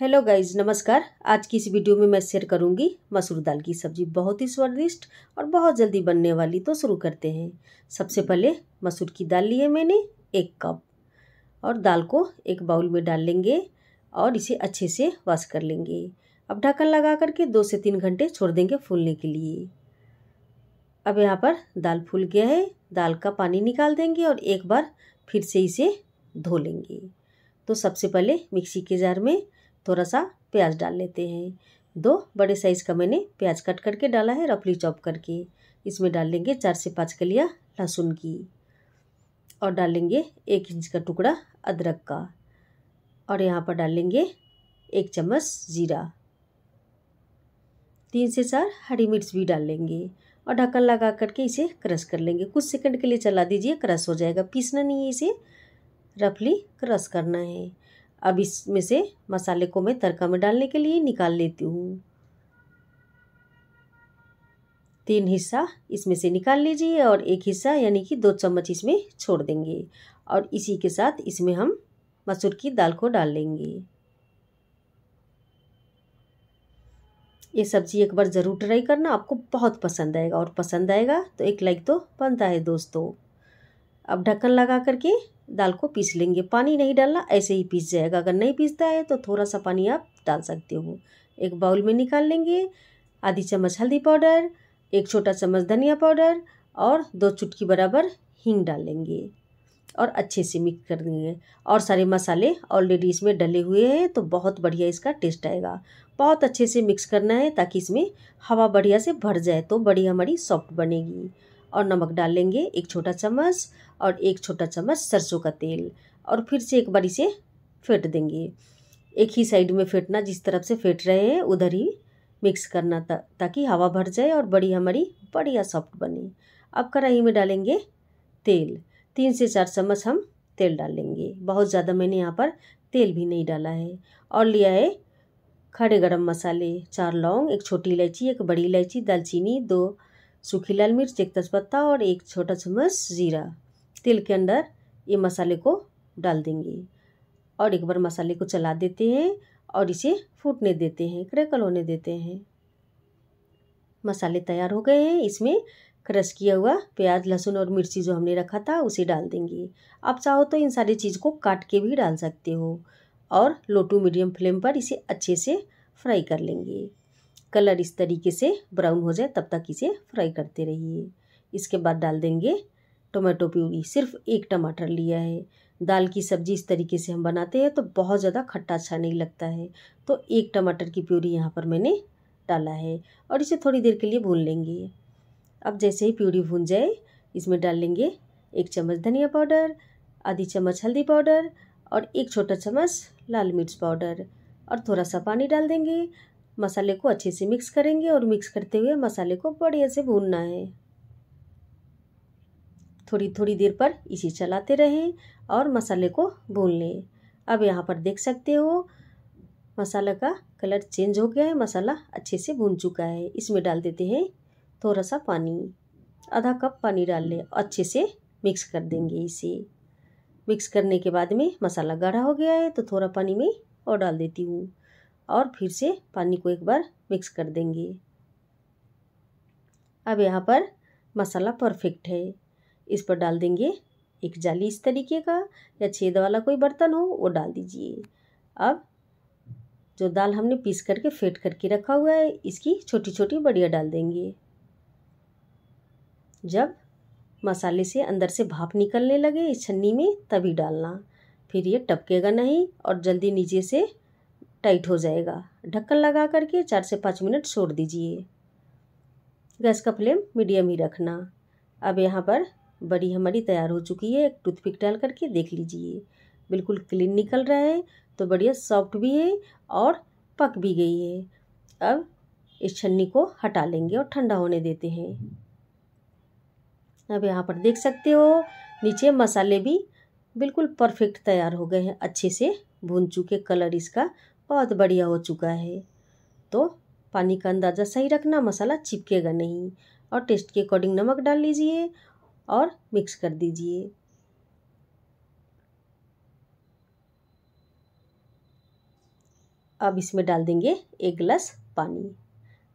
hello guys नमस्कार आज की इस वीडियो में मैं शेयर करूंगी मसूर दाल की सब्ज़ी बहुत ही स्वादिष्ट और बहुत जल्दी बनने वाली तो शुरू करते हैं सबसे पहले मसूर की दाल ली है मैंने एक कप और दाल को एक बाउल में डाल लेंगे और इसे अच्छे से वॉश कर लेंगे अब ढक्कन लगा करके दो से तीन घंटे छोड़ देंगे फूलने के लिए अब यहाँ पर दाल फूल गया है दाल का पानी निकाल देंगे और एक बार फिर से इसे धो लेंगे तो सबसे पहले मिक्सी के जार में थोड़ा सा प्याज डाल लेते हैं दो बड़े साइज़ का मैंने प्याज कट करके डाला है रफली चॉप करके इसमें डाल लेंगे चार से पाँच कलिया लहसुन की और डाल लेंगे एक इंच का टुकड़ा अदरक का और यहाँ पर डाल लेंगे एक चम्मच ज़ीरा तीन से चार हरी मिर्च भी डाल लेंगे और ढक्कन लगा करके इसे क्रश कर लेंगे कुछ सेकंड के लिए चला दीजिए क्रश हो जाएगा पीसना नहीं है इसे रफली क्रश करना है अब इसमें से मसाले को मैं तड़का में डालने के लिए निकाल लेती हूँ तीन हिस्सा इसमें से निकाल लीजिए और एक हिस्सा यानी कि दो चम्मच इसमें छोड़ देंगे और इसी के साथ इसमें हम मसूर की दाल को डाल लेंगे ये सब्ज़ी एक बार ज़रूर ट्राई करना आपको बहुत पसंद आएगा और पसंद आएगा तो एक लाइक तो बनता है दोस्तों अब ढक्कन लगा करके दाल को पीस लेंगे पानी नहीं डालना ऐसे ही पीस जाएगा अगर नहीं पीसता है तो थोड़ा सा पानी आप डाल सकते हो एक बाउल में निकाल लेंगे आधी चम्मच हल्दी पाउडर एक छोटा चम्मच धनिया पाउडर और दो चुटकी बराबर हींग डाल लेंगे और अच्छे से मिक्स कर देंगे और सारे मसाले ऑलरेडी इसमें डले हुए हैं तो बहुत बढ़िया इसका टेस्ट आएगा बहुत अच्छे से मिक्स करना है ताकि इसमें हवा बढ़िया से भर जाए तो बड़ी हमारी सॉफ्ट बनेगी और नमक डाल लेंगे एक छोटा चम्मच और एक छोटा चम्मच सरसों का तेल और फिर से एक बारी से फेंट देंगे एक ही साइड में फेंटना जिस तरफ से फेंट रहे हैं उधर ही मिक्स करना ता, ताकि हवा भर जाए और बड़ी हमारी बढ़िया सॉफ्ट बने अब कढ़ाई में डालेंगे तेल तीन से चार चम्मच हम तेल डाल लेंगे बहुत ज़्यादा मैंने यहाँ पर तेल भी नहीं डाला है और लिया है खड़े गरम मसाले चार लौंग एक छोटी इलायची एक बड़ी इलायची दालचीनी दो सूखी लाल मिर्च एक तेज़पत्ता और एक छोटा चम्मच ज़ीरा तेल के अंदर ये मसाले को डाल देंगे और एक बार मसाले को चला देते हैं और इसे फूटने देते हैं क्रैकल होने देते हैं मसाले तैयार हो गए हैं इसमें क्रश किया हुआ प्याज लहसुन और मिर्ची जो हमने रखा था उसे डाल देंगे आप चाहो तो इन सारी चीज़ को काट के भी डाल सकते हो और लो टू मीडियम फ्लेम पर इसे अच्छे से फ्राई कर लेंगे कलर इस तरीके से ब्राउन हो जाए तब तक इसे फ्राई करते रहिए इसके बाद डाल देंगे टोमेटो प्यूरी सिर्फ एक टमाटर लिया है दाल की सब्जी इस तरीके से हम बनाते हैं तो बहुत ज़्यादा खट्टा अच्छा नहीं लगता है तो एक टमाटर की प्यूरी यहाँ पर मैंने डाला है और इसे थोड़ी देर के लिए भून लेंगे अब जैसे ही प्यूरी भून जाए इसमें डाल लेंगे एक चम्मच धनिया पाउडर आधी चम्मच हल्दी पाउडर और एक छोटा चम्मच लाल मिर्च पाउडर और थोड़ा सा पानी डाल देंगे मसाले को अच्छे से मिक्स करेंगे और मिक्स करते हुए मसाले को बढ़िया से भूनना है थोड़ी थोड़ी देर पर इसे चलाते रहें और मसाले को भून लें अब यहाँ पर देख सकते हो मसाला का कलर चेंज हो गया है मसाला अच्छे से भून चुका है इसमें डाल देते हैं थोड़ा सा पानी आधा कप पानी डाल लें अच्छे से मिक्स कर देंगे इसे मिक्स करने के बाद में मसाला गाढ़ा हो गया है तो थोड़ा पानी में और डाल देती हूँ और फिर से पानी को एक बार मिक्स कर देंगे अब यहाँ पर मसाला परफेक्ट है इस पर डाल देंगे एक जाली इस तरीके का या छेद वाला कोई बर्तन हो वो डाल दीजिए अब जो दाल हमने पीस करके फेट करके रखा हुआ है इसकी छोटी छोटी बढ़िया डाल देंगे जब मसाले से अंदर से भाप निकलने लगे इस छन्नी में तभी डालना फिर ये टपकेगा नहीं और जल्दी नीचे से टाइट हो जाएगा ढक्कन लगा करके चार से पाँच मिनट छोड़ दीजिए गैस का फ्लेम मीडियम ही रखना अब यहाँ पर बड़ी हमारी तैयार हो चुकी है एक टूथपिक डाल करके देख लीजिए बिल्कुल क्लीन निकल रहा है तो बढ़िया सॉफ्ट भी है और पक भी गई है अब इस छन्नी को हटा लेंगे और ठंडा होने देते हैं अब यहाँ पर देख सकते हो नीचे मसाले भी बिल्कुल परफेक्ट तैयार हो गए हैं अच्छे से भून चुके कलर इसका बहुत बढ़िया हो चुका है तो पानी का अंदाज़ा सही रखना मसाला चिपकेगा नहीं और टेस्ट के अकॉर्डिंग नमक डाल लीजिए और मिक्स कर दीजिए अब इसमें डाल देंगे एक गिलास पानी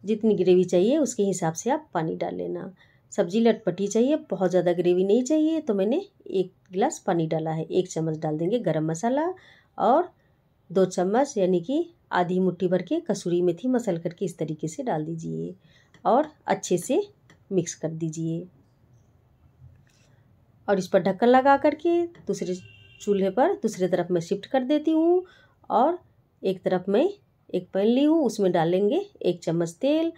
जितनी ग्रेवी चाहिए उसके हिसाब से आप पानी डाल लेना सब्जी लटपटी चाहिए बहुत ज़्यादा ग्रेवी नहीं चाहिए तो मैंने एक गिलास पानी डाला है एक चम्मच डाल देंगे गरम मसाला और दो चम्मच यानी कि आधी मुट्ठी भर के कसूरी मेथी मसल करके इस तरीके से डाल दीजिए और अच्छे से मिक्स कर दीजिए और इस पर ढक्कन लगा करके दूसरे चूल्हे पर दूसरे तरफ मैं शिफ्ट कर देती हूँ और एक तरफ मैं एक पैन ली हूँ उसमें डालेंगे एक चम्मच तेल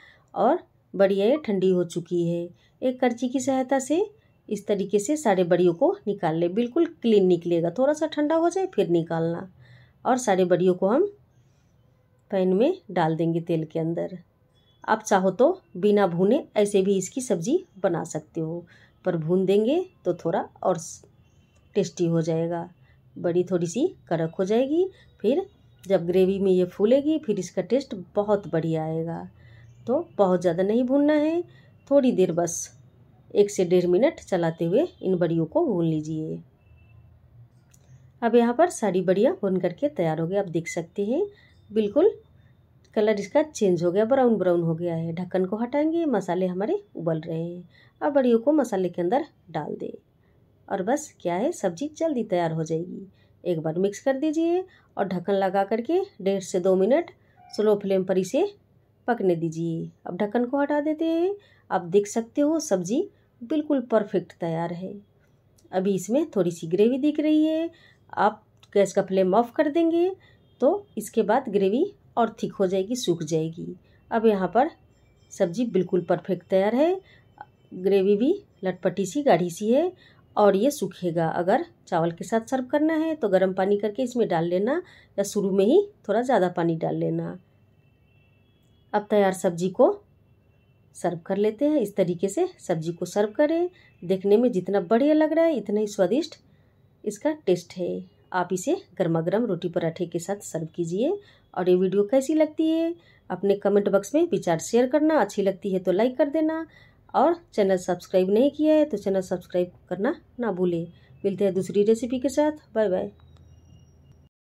और बढ़िया ये ठंडी हो चुकी है एक करची की सहायता से इस तरीके से सारे बड़ियों को निकाल लें बिल्कुल क्लीन निकलेगा थोड़ा सा ठंडा हो जाए फिर निकालना और सारे बड़ियों को हम पैन में डाल देंगे तेल के अंदर आप चाहो तो बिना भूने ऐसे भी इसकी सब्ज़ी बना सकते हो पर भून देंगे तो थोड़ा और टेस्टी हो जाएगा बड़ी थोड़ी सी कड़क हो जाएगी फिर जब ग्रेवी में ये फूलेगी फिर इसका टेस्ट बहुत बढ़िया आएगा तो बहुत ज़्यादा नहीं भूनना है थोड़ी देर बस एक से डेढ़ मिनट चलाते हुए इन बड़ियों को भून लीजिए अब यहाँ पर साड़ी बढ़िया बुन करके तैयार हो गया आप देख सकते हैं बिल्कुल कलर इसका चेंज हो गया ब्राउन ब्राउन हो गया है ढक्कन को हटाएंगे मसाले हमारे उबल रहे हैं अब बड़ियों को मसाले के अंदर डाल दें और बस क्या है सब्जी जल्दी तैयार हो जाएगी एक बार मिक्स कर दीजिए और ढक्कन लगा करके डेढ़ से दो मिनट स्लो फ्लेम पर इसे पकने दीजिए अब ढक्कन को हटा देते हैं आप देख सकते हो सब्जी बिल्कुल परफेक्ट तैयार है अभी इसमें थोड़ी सी ग्रेवी दिख रही है आप गैस तो का फ्लेम ऑफ कर देंगे तो इसके बाद ग्रेवी और थिक हो जाएगी सूख जाएगी अब यहाँ पर सब्जी बिल्कुल परफेक्ट तैयार है ग्रेवी भी लटपटी सी गाढ़ी सी है और ये सूखेगा अगर चावल के साथ सर्व करना है तो गर्म पानी करके इसमें डाल लेना या शुरू में ही थोड़ा ज़्यादा पानी डाल लेना अब तैयार सब्जी को सर्व कर लेते हैं इस तरीके से सब्जी को सर्व करें देखने में जितना बढ़िया लग रहा है इतना ही स्वादिष्ट इसका टेस्ट है आप इसे गर्मा गर्म रोटी पराठे के साथ सर्व कीजिए और ये वीडियो कैसी लगती है अपने कमेंट बॉक्स में विचार शेयर करना अच्छी लगती है तो लाइक कर देना और चैनल सब्सक्राइब नहीं किया है तो चैनल सब्सक्राइब करना ना भूलें मिलते हैं दूसरी रेसिपी के साथ बाय बाय